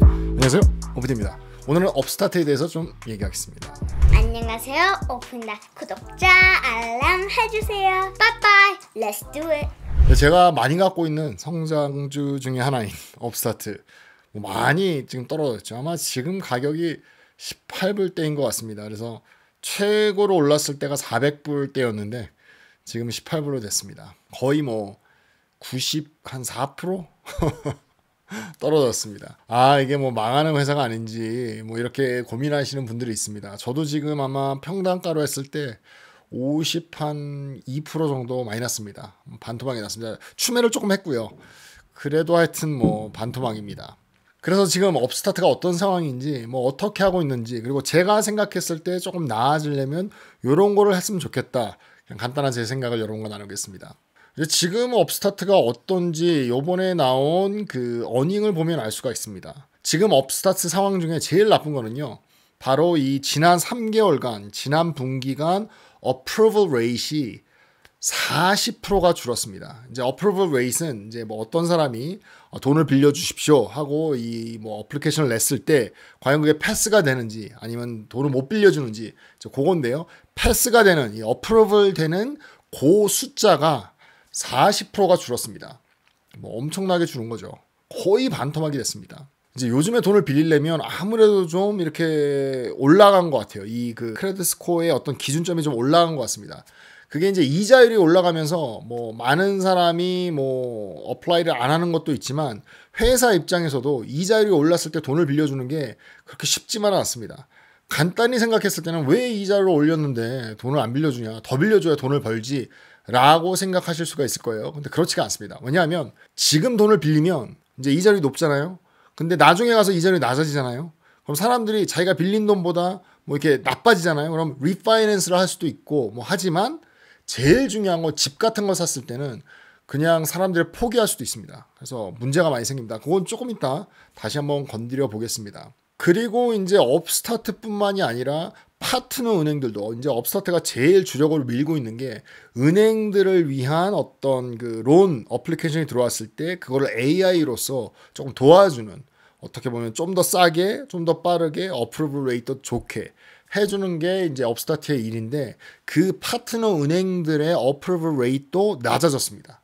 안녕하세요 오픈입니다 오늘은 업스타트에 대해서 좀 얘기하겠습니다 안녕하세요 오픈다 구독자 알람 해주세요 빠빠이 렛츠 두잇 네, 제가 많이 갖고 있는 성장주 중에 하나인 업스타트 뭐 많이 지금 떨어졌죠 아마 지금 가격이 18불 대인 것 같습니다 그래서 최고로 올랐을 때가 400불 대였는데 지금 18불로 됐습니다. 거의 뭐 90한4% 떨어졌습니다. 아, 이게 뭐 망하는 회사가 아닌지 뭐 이렇게 고민하시는 분들이 있습니다. 저도 지금 아마 평당가로 했을 때 50 한 2% 정도 마이너스입니다 반토막이 났습니다. 추매를 조금 했고요. 그래도 하여튼 뭐 반토막입니다. 그래서 지금 업스타트가 어떤 상황인지 뭐 어떻게 하고 있는지 그리고 제가 생각했을 때 조금 나아지려면 이런 거를 했으면 좋겠다. 그냥 간단한 제 생각을 여러분과 나누겠습니다. 지금 업스타트가 어떤지 요번에 나온 그 어닝을 보면 알 수가 있습니다. 지금 업스타트 상황 중에 제일 나쁜 거는요. 바로 이 지난 3개월간, 지난 분기간 어프로 r o 이시 40%가 줄었습니다. 이제 어프로 r o 이 a 는 이제 뭐 어떤 사람이 어, 돈을 빌려 주십시오 하고 이 뭐 어플리케이션을 냈을 때 과연 그게 패스가 되는지 아니면 돈을 못 빌려 주는지 그건데요. 패스가 되는 이어프로 r 되는 고그 숫자가 40%가 줄었습니다. 뭐 엄청나게 줄은 거죠. 거의 반토막이 됐습니다. 이제 요즘에 돈을 빌리려면 아무래도 좀 이렇게 올라간 것 같아요. 이 그 크레딧 스코어의 어떤 기준점이 좀 올라간 것 같습니다. 그게 이제 이자율이 올라가면서 뭐 많은 사람이 뭐 어플라이를 안 하는 것도 있지만 회사 입장에서도 이자율이 올랐을 때 돈을 빌려주는 게 그렇게 쉽지만은 않습니다. 간단히 생각했을 때는 왜 이자를 올렸는데 돈을 안 빌려주냐 더 빌려줘야 돈을 벌지 라고 생각하실 수가 있을 거예요. 근데 그렇지가 않습니다. 왜냐하면 지금 돈을 빌리면 이제 이자율이 높잖아요. 근데 나중에 가서 이자율이 낮아지잖아요. 그럼 사람들이 자기가 빌린 돈보다 뭐 이렇게 나빠지잖아요. 그럼 리파이낸스를 할 수도 있고 뭐 하지만 제일 중요한 건 집 같은 거 샀을 때는 그냥 사람들을 포기할 수도 있습니다. 그래서 문제가 많이 생깁니다. 그건 조금 이따 다시 한번 건드려 보겠습니다. 그리고 이제 업스타트뿐만이 아니라 파트너 은행들도 이제 업스타트가 제일 주력으로 밀고 있는 게 은행들을 위한 어떤 그론 어플리케이션이 들어왔을 때 그거를 AI로서 조금 도와주는 어떻게 보면 좀 더 싸게 좀 더 빠르게 어프로브 레이터 좋게 해주는 게 이제 업스타트의 일인데 그 파트너 은행들의 어프로브 레이트도 낮아졌습니다.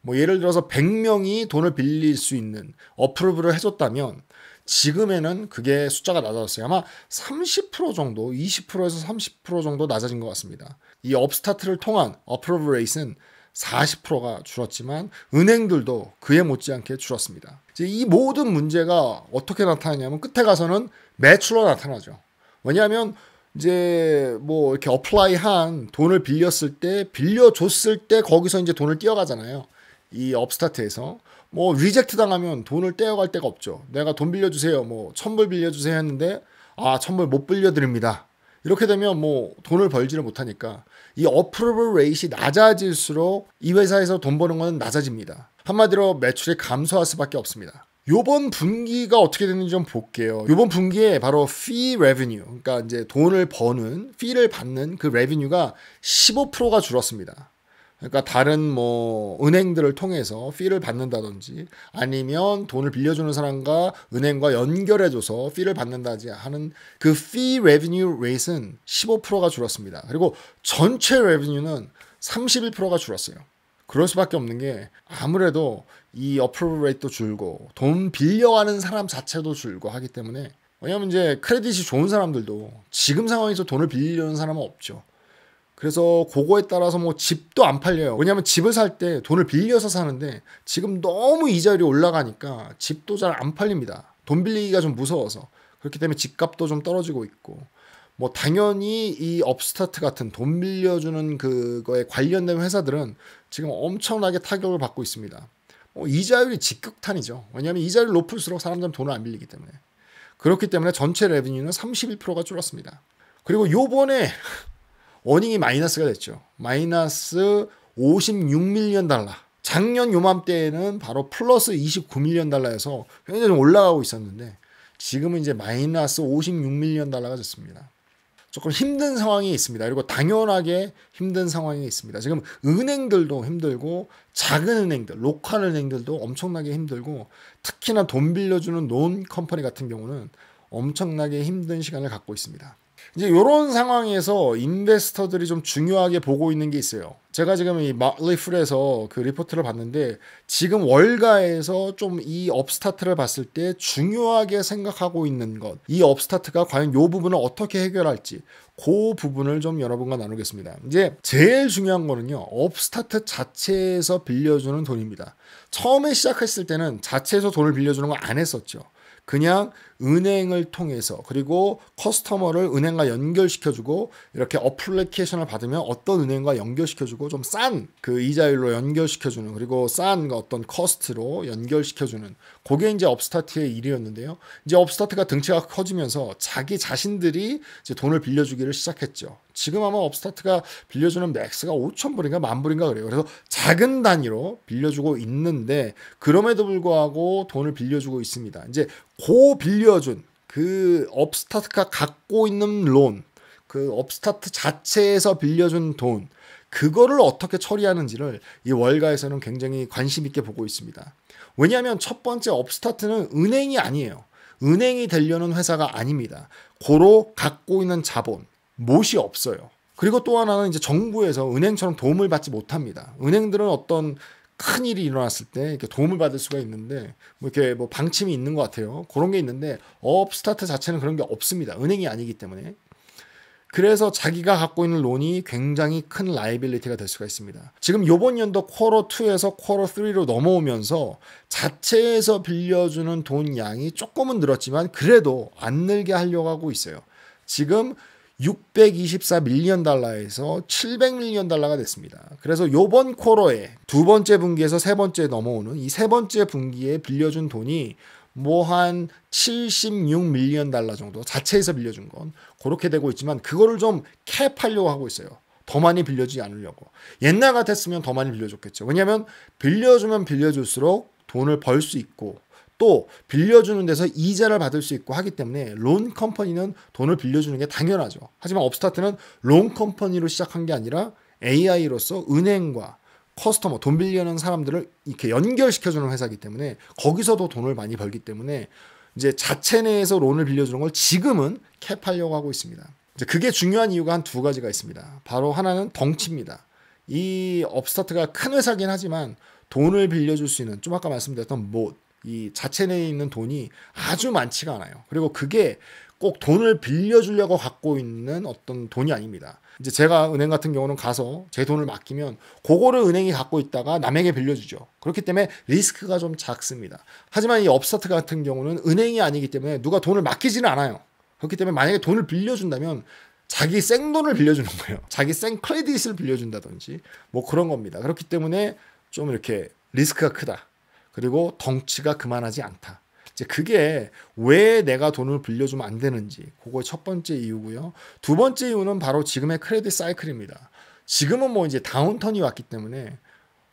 뭐 예를 들어서 100명이 돈을 빌릴 수 있는 어프로브를 해줬다면 지금에는 그게 숫자가 낮아졌어요. 아마 30% 정도, 20%에서 30% 정도 낮아진 것 같습니다. 이 업스타트를 통한 어프로브 레이스는 40%가 줄었지만 은행들도 그에 못지않게 줄었습니다. 이제 이 모든 문제가 어떻게 나타나냐면 끝에 가서는 매출로 나타나죠. 왜냐하면 이제 뭐 이렇게 어플라이한 돈을 빌렸을 때 빌려줬을 때 거기서 이제 돈을 띄어가잖아요. 이 업스타트에서 뭐 리젝트 당하면 돈을 떼어갈 데가 없죠. 내가 돈 빌려주세요. 뭐 천불 빌려주세요 했는데 아 천불 못 빌려드립니다. 이렇게 되면 뭐 돈을 벌지를 못하니까 이 어프로벌 레이시 낮아질수록 이 회사에서 돈 버는 건 낮아집니다. 한마디로 매출이 감소할 수밖에 없습니다. 요번 분기가 어떻게 되는지 좀 볼게요. 요번 분기에 바로 fee revenue, 그러니까 이제 돈을 버는, fee를 받는 그 revenue가 15%가 줄었습니다. 그러니까 다른 뭐 은행들을 통해서 피를 받는다든지 아니면 돈을 빌려주는 사람과 은행과 연결해줘서 피를 받는다지 하는 그피 레비뉴 레이트는 15%가 줄었습니다. 그리고 전체 레비뉴는 31%가 줄었어요. 그럴 수밖에 없는 게 아무래도 이 어플 레이트도 줄고 돈 빌려가는 사람 자체도 줄고 하기 때문에 왜냐면 이제 크레딧이 좋은 사람들도 지금 상황에서 돈을 빌리려는 사람은 없죠. 그래서 그거에 따라서 뭐 집도 안 팔려요. 왜냐하면 집을 살 때 돈을 빌려서 사는데 지금 너무 이자율이 올라가니까 집도 잘 안 팔립니다. 돈 빌리기가 좀 무서워서 그렇기 때문에 집값도 좀 떨어지고 있고 뭐 당연히 이 업스타트 같은 돈 빌려주는 그거에 관련된 회사들은 지금 엄청나게 타격을 받고 있습니다. 뭐 이자율이 직극탄이죠 왜냐하면 이자율 높을수록 사람들은 돈을 안 빌리기 때문에 그렇기 때문에 전체 레비뉴는 31%가 줄었습니다. 그리고 요번에 어닝이 마이너스가 됐죠. 마이너스 56밀리언 달러. 작년 요맘때에는 바로 플러스 29밀리언 달러에서 굉장히 올라가고 있었는데 지금은 이제 마이너스 56밀리언 달러가 됐습니다. 조금 힘든 상황이 있습니다. 그리고 당연하게 힘든 상황이 있습니다. 지금 은행들도 힘들고 작은 은행들, 로컬 은행들도 엄청나게 힘들고 특히나 돈 빌려주는 논 컴퍼니 같은 경우는 엄청나게 힘든 시간을 갖고 있습니다. 이제 이런 상황에서 인베스터들이 좀 중요하게 보고 있는 게 있어요. 제가 지금 이 마리플에서 그 리포트를 봤는데 지금 월가에서 좀 이 업스타트를 봤을 때 중요하게 생각하고 있는 것, 이 업스타트가 과연 요 부분을 어떻게 해결할지 그 부분을 좀 여러분과 나누겠습니다. 이제 제일 중요한 거는요. 업스타트 자체에서 빌려주는 돈입니다. 처음에 시작했을 때는 자체에서 돈을 빌려주는 거 안 했었죠. 그냥 은행을 통해서 그리고 커스터머를 은행과 연결시켜주고 이렇게 어플리케이션을 받으면 어떤 은행과 연결시켜주고 좀 싼 그 이자율로 연결시켜주는 그리고 싼 어떤 커스트로 연결시켜주는 그게 이제 업스타트의 일이었는데요. 이제 업스타트가 등치가 커지면서 자기 자신들이 이제 돈을 빌려주기를 시작했죠. 지금 아마 업스타트가 빌려주는 맥스가 5천 불인가 만 불인가 그래요. 그래서 작은 단위로 빌려주고 있는데 그럼에도 불구하고 돈을 빌려주고 있습니다. 이제 고 빌려 빌려준 그 업스타트가 갖고 있는 론, 그 업스타트 자체에서 빌려준 돈, 그거를 어떻게 처리하는지를 이 월가에서는 굉장히 관심 있게 보고 있습니다. 왜냐하면 첫 번째 업스타트는 은행이 아니에요. 은행이 되려는 회사가 아닙니다. 고로 갖고 있는 자본, 못이 없어요. 그리고 또 하나는 이제 정부에서 은행처럼 도움을 받지 못합니다. 은행들은 어떤 큰 일이 일어났을 때 이렇게 도움을 받을 수가 있는데 뭐 이렇게 뭐 방침이 있는 것 같아요. 그런 게 있는데 업 스타트 자체는 그런 게 없습니다. 은행이 아니기 때문에. 그래서 자기가 갖고 있는 론이 굉장히 큰 라이빌리티가 될 수가 있습니다. 지금 요번 연도 쿼러 2에서 쿼러 3로 넘어오면서 자체에서 빌려주는 돈 양이 조금은 늘었지만 그래도 안 늘게 하려고 하고 있어요. 지금 624밀리언 달러에서 700밀리언 달러가 됐습니다. 그래서 요번 코로에 두 번째 분기에서 세 번째 넘어오는 이 세 번째 분기에 빌려준 돈이 뭐 한 76밀리언 달러 정도 자체에서 빌려준 건 그렇게 되고 있지만 그거를 좀 캡하려고 하고 있어요. 더 많이 빌려주지 않으려고. 옛날 같았으면 더 많이 빌려줬겠죠. 왜냐하면 빌려주면 빌려줄수록 돈을 벌 수 있고 또 빌려주는 데서 이자를 받을 수 있고 하기 때문에 론 컴퍼니는 돈을 빌려주는 게 당연하죠. 하지만 업스타트는 론 컴퍼니로 시작한 게 아니라 AI로서 은행과 커스터머 돈 빌려는 사람들을 이렇게 연결시켜주는 회사이기 때문에 거기서도 돈을 많이 벌기 때문에 이제 자체 내에서 론을 빌려주는 걸 지금은 캡하려고 하고 있습니다. 이제 그게 중요한 이유가 한 두 가지가 있습니다. 바로 하나는 덩치입니다. 이 업스타트가 큰 회사긴 하지만 돈을 빌려줄 수 있는 좀 아까 말씀드렸던 못 뭐이 자체 내에 있는 돈이 아주 많지가 않아요. 그리고 그게 꼭 돈을 빌려주려고 갖고 있는 어떤 돈이 아닙니다. 이제 제가 은행 같은 경우는 가서 제 돈을 맡기면 그거를 은행이 갖고 있다가 남에게 빌려주죠. 그렇기 때문에 리스크가 좀 작습니다. 하지만 이 업스타트 같은 경우는 은행이 아니기 때문에 누가 돈을 맡기지는 않아요. 그렇기 때문에 만약에 돈을 빌려준다면 자기 생돈을 빌려주는 거예요. 자기 생 크레딧을 빌려준다든지 뭐 그런 겁니다. 그렇기 때문에 좀 이렇게 리스크가 크다. 그리고 덩치가 그만하지 않다. 이제 그게 왜 내가 돈을 빌려주면 안 되는지 그거첫 번째 이유고요. 두 번째 이유는 바로 지금의 크레딧 사이클입니다. 지금은 뭐 이제 다운턴이 왔기 때문에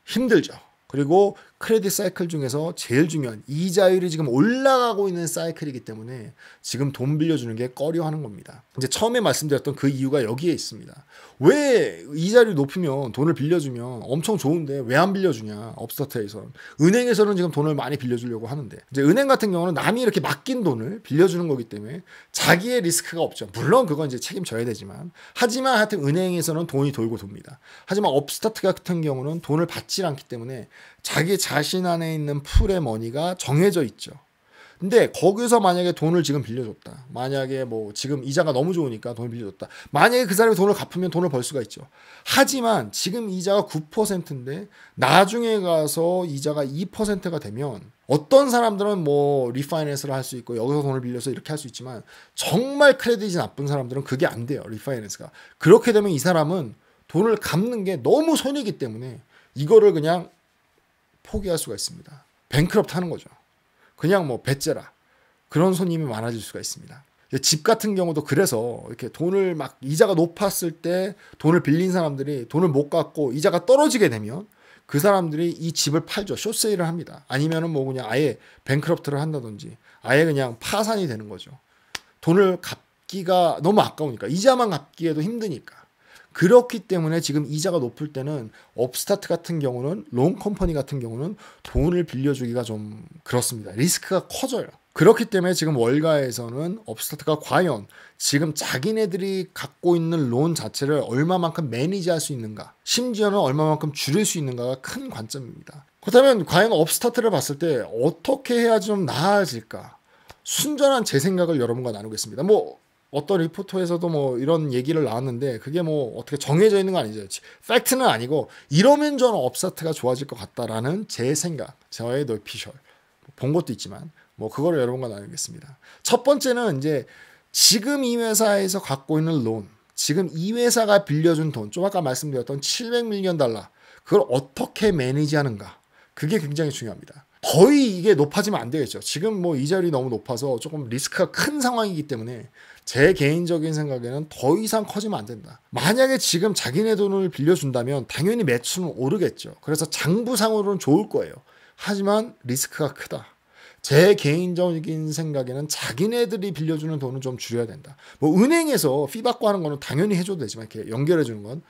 힘들죠. 그리고 크레딧 사이클 중에서 제일 중요한 이자율이 지금 올라가고 있는 사이클이기 때문에 지금 돈 빌려주는 게 꺼려하는 겁니다. 이제 처음에 말씀드렸던 그 이유가 여기에 있습니다. 왜 이자율 이 높으면 돈을 빌려주면 엄청 좋은데 왜 안 빌려주냐 업스타트에서는 은행에서는 지금 돈을 많이 빌려주려고 하는데 이제 은행 같은 경우는 남이 이렇게 맡긴 돈을 빌려주는 거기 때문에 자기의 리스크가 없죠. 물론 그건 이제 책임져야 되지만 하지만 하여튼 은행에서는 돈이 돌고 돕니다. 하지만 업스타트 같은 경우는 돈을 받질 않기 때문에 자기 자신 안에 있는 풀의 머니가 정해져 있죠. 근데 거기서 만약에 돈을 지금 빌려줬다. 만약에 뭐 지금 이자가 너무 좋으니까 돈을 빌려줬다. 만약에 그 사람이 돈을 갚으면 돈을 벌 수가 있죠. 하지만 지금 이자가 9%인데 나중에 가서 이자가 2%가 되면 어떤 사람들은 뭐 리파이낸스를 할 수 있고 여기서 돈을 빌려서 이렇게 할 수 있지만 정말 크레딧이 나쁜 사람들은 그게 안 돼요. 리파이낸스가. 그렇게 되면 이 사람은 돈을 갚는 게 너무 손이기 때문에 이거를 그냥 포기할 수가 있습니다. 뱅크럽타는 거죠. 그냥 뭐 배째라 그런 손님이 많아질 수가 있습니다. 집 같은 경우도 그래서 이렇게 돈을 막 이자가 높았을 때 돈을 빌린 사람들이 돈을 못 갚고 이자가 떨어지게 되면 그 사람들이 이 집을 팔죠. 쇼세일을 합니다. 아니면은 뭐 그냥 아예 뱅크럽트를 한다든지 아예 그냥 파산이 되는 거죠. 돈을 갚기가 너무 아까우니까 이자만 갚기에도 힘드니까 그렇기 때문에 지금 이자가 높을 때는 업스타트 같은 경우는 롱 컴퍼니 같은 경우는 돈을 빌려주기가 좀 그렇습니다. 리스크가 커져요. 그렇기 때문에 지금 월가에서는 업스타트가 과연 지금 자기네들이 갖고 있는 론 자체를 얼마만큼 매니지할 수 있는가, 심지어는 얼마만큼 줄일 수 있는가가 큰 관점입니다. 그렇다면 과연 업스타트를 봤을 때 어떻게 해야 좀 나아질까? 순전한 제 생각을 여러분과 나누겠습니다. 뭐 어떤 리포터에서도 뭐 이런 얘기를 나왔는데 그게 뭐 어떻게 정해져 있는 거 아니죠. 팩트는 아니고 이러면 저는 업사트가 좋아질 것 같다라는 제 생각, 저의 넓피셜 본 것도 있지만 뭐 그거를 여러분과 나누겠습니다. 첫 번째는 이제 지금 이 회사에서 갖고 있는 론, 지금 이 회사가 빌려준 돈, 좀 아까 말씀드렸던 700밀리언 달러, 그걸 어떻게 매니지하는가 그게 굉장히 중요합니다. 거의 이게 높아지면 안 되겠죠. 지금 뭐 이자리 너무 높아서 조금 리스크가 큰 상황이기 때문에 제 개인적인 생각에는 더 이상 커지면 안 된다. 만약에 지금 자기네 돈을 빌려준다면 당연히 매출은 오르겠죠. 그래서 장부상으로는 좋을 거예요. 하지만 리스크가 크다. 제 개인적인 생각에는 자기네들이 빌려주는 돈은 좀 줄여야 된다. 뭐 은행에서 피 받고 하는 거는 당연히 해줘도 되지만 이렇게 연결해 주는 건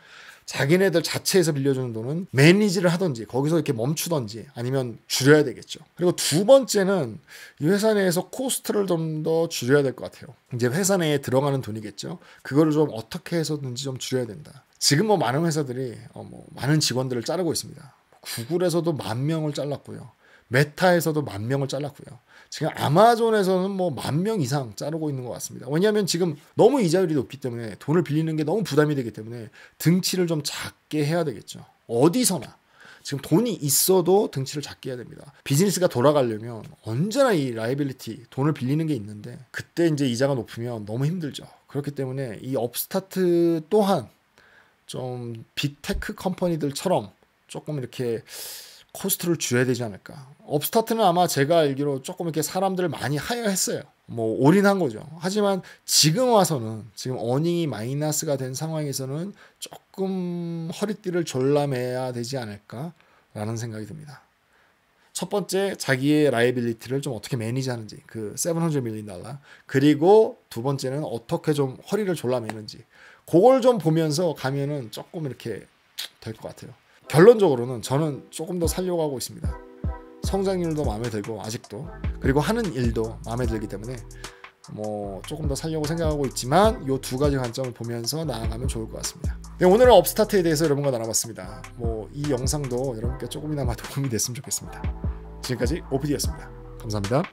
자기네들 자체에서 빌려주는 돈은 매니지를 하든지 거기서 이렇게 멈추든지 아니면 줄여야 되겠죠. 그리고 두 번째는 이 회사 내에서 코스트를 좀 더 줄여야 될 것 같아요. 이제 회사 내에 들어가는 돈이겠죠. 그거를 좀 어떻게 해서든지 좀 줄여야 된다. 지금 뭐 많은 회사들이 어 뭐 많은 직원들을 자르고 있습니다. 구글에서도 만 명을 잘랐고요. 메타에서도 만 명을 잘랐고요. 지금 아마존에서는 뭐 만 명 이상 자르고 있는 것 같습니다. 왜냐하면 지금 너무 이자율이 높기 때문에 돈을 빌리는 게 너무 부담이 되기 때문에 등치를 좀 작게 해야 되겠죠. 어디서나 지금 돈이 있어도 등치를 작게 해야 됩니다. 비즈니스가 돌아가려면 언제나 이 라이빌리티 돈을 빌리는 게 있는데 그때 이제 이자가 높으면 너무 힘들죠. 그렇기 때문에 이 업스타트 또한 좀 빅테크 컴퍼니들처럼 조금 이렇게 코스트를 줄여야 되지 않을까. 업스타트는 아마 제가 알기로 조금 이렇게 사람들을 많이 하여했어요. 뭐 올인한 거죠. 하지만 지금 와서는 지금 어닝이 마이너스가 된 상황에서는 조금 허리띠를 졸라매야 되지 않을까라는 생각이 듭니다. 첫 번째 자기의 라이빌리티를 좀 어떻게 매니지하는지 그700 밀린 달러 그리고 두 번째는 어떻게 좀 허리를 졸라매는지 그걸 좀 보면서 가면은 조금 이렇게 될 것 같아요. 결론적으로는 저는 조금 더 살려고 하고 있습니다. 성장률도 마음에 들고 아직도 그리고 하는 일도 마음에 들기 때문에 뭐 조금 더 살려고 생각하고 있지만 이 두 가지 관점을 보면서 나아가면 좋을 것 같습니다. 네, 오늘은 업스타트에 대해서 여러분과 나눠봤습니다. 뭐 이 영상도 여러분께 조금이나마 도움이 됐으면 좋겠습니다. 지금까지 오피디였습니다. 감사합니다.